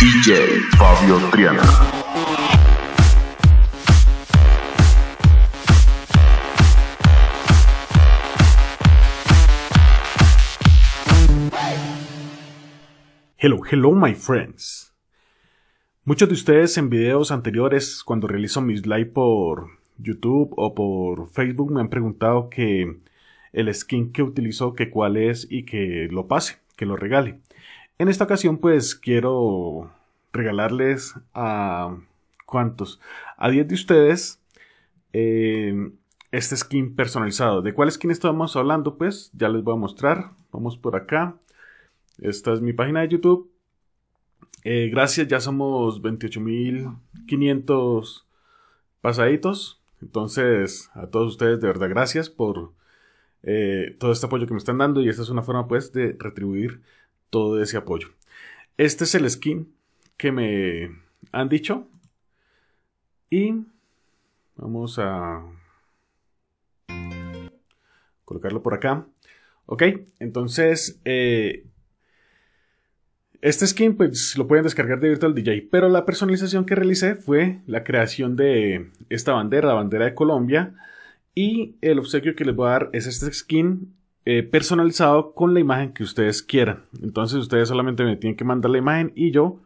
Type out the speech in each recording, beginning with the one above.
DJ Fabio Triana. Hello, hello my friends. Muchos de ustedes en videos anteriores cuando realizo mis live por YouTube o por Facebook me han preguntado que el skin que utilizo que cuál es y que lo pase, que lo regale. En esta ocasión pues quiero regalarles a cuántos, a 10 de ustedes eh, este skin personalizado. ¿De cuál skin estamos hablando? Pues ya les voy a mostrar. Vamos por acá. Esta es mi página de YouTube. Eh, gracias, ya somos 28.500 pasaditos. Entonces, a todos ustedes, de verdad, gracias por eh, todo este apoyo que me están dando. Y esta es una forma, pues, de retribuir todo ese apoyo. Este es el skin que me han dicho. Y vamos a colocarlo por acá. Ok, entonces eh, este skin pues lo pueden descargar de Virtual DJ, pero la personalización que realicé fue la creación de esta bandera, la bandera de Colombia. Y el obsequio que les voy a dar es este skin eh, personalizado con la imagen que ustedes quieran. Entonces ustedes solamente me tienen que mandar la imagen y yo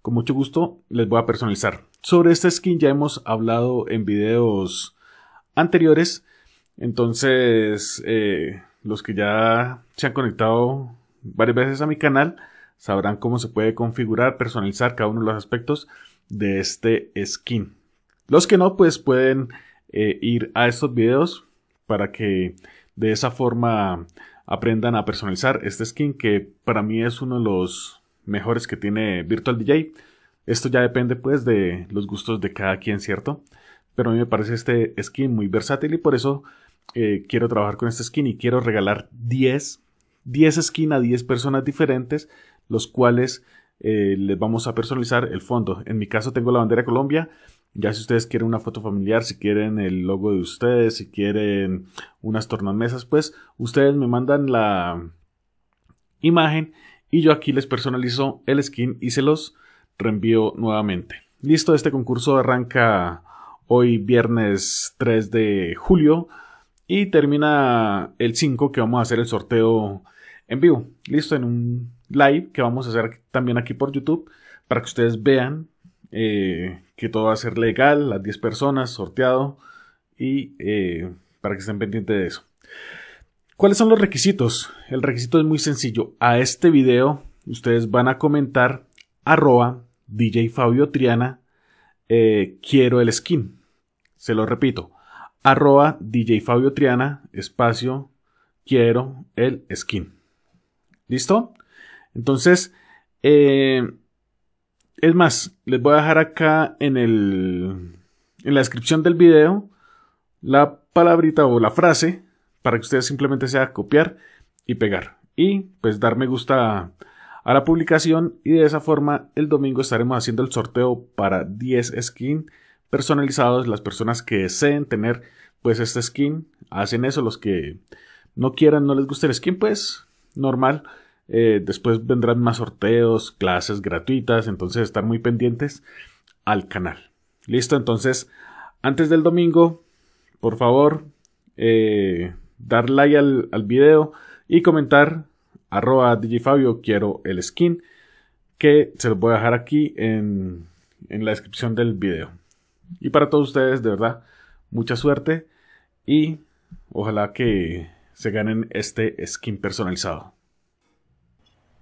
con mucho gusto les voy a personalizar. Sobre este skin ya hemos hablado en videos anteriores. Entonces eh, los que ya se han conectado varias veces a mi canal sabrán cómo se puede configurar, personalizar cada uno de los aspectos de este skin. Los que no pues pueden eh, ir a estos videos para que de esa forma aprendan a personalizar este skin que para mí es uno de los mejores que tiene Virtual DJ. Esto ya depende pues de los gustos de cada quien, ¿cierto? Pero a mí me parece este skin muy versátil y por eso eh, quiero trabajar con este skin y quiero regalar 10, 10 skins a 10 personas diferentes, los cuales eh, les vamos a personalizar el fondo. En mi caso tengo la bandera Colombia, ya si ustedes quieren una foto familiar, si quieren el logo de ustedes, si quieren unas tornamesas, pues ustedes me mandan la imagen y yo aquí les personalizo el skin y se los reenvío nuevamente. Listo, este concurso arranca hoy viernes 3 de julio y termina el 5 que vamos a hacer el sorteo en vivo. Listo, en un live que vamos a hacer también aquí por YouTube para que ustedes vean eh, que todo va a ser legal, las 10 personas, sorteado, y eh, para que estén pendientes de eso. ¿Cuáles son los requisitos? El requisito es muy sencillo. A este video ustedes van a comentar arroba DJ Fabio Triana, eh, quiero el skin. Se lo repito, arroba DJ Fabio Triana, espacio, quiero el skin. ¿Listo? Entonces, es más, les voy a dejar acá en, el, en la descripción del video la palabrita o la frase para que ustedes simplemente sea copiar y pegar. Y pues dar me gusta a la publicación y de esa forma el domingo estaremos haciendo el sorteo para 10 skins personalizados. Las personas que deseen tener pues este skin hacen eso. Los que no quieran, no les guste el skin pues normal eh, después vendrán más sorteos, clases gratuitas, entonces estar muy pendientes al canal. Listo, entonces, antes del domingo, por favor, eh, dar like al, video y comentar arroba digifabio quiero el skin que se los voy a dejar aquí en, en la descripción del video. Y para todos ustedes, de verdad, mucha suerte y ojalá que se ganen este skin personalizado.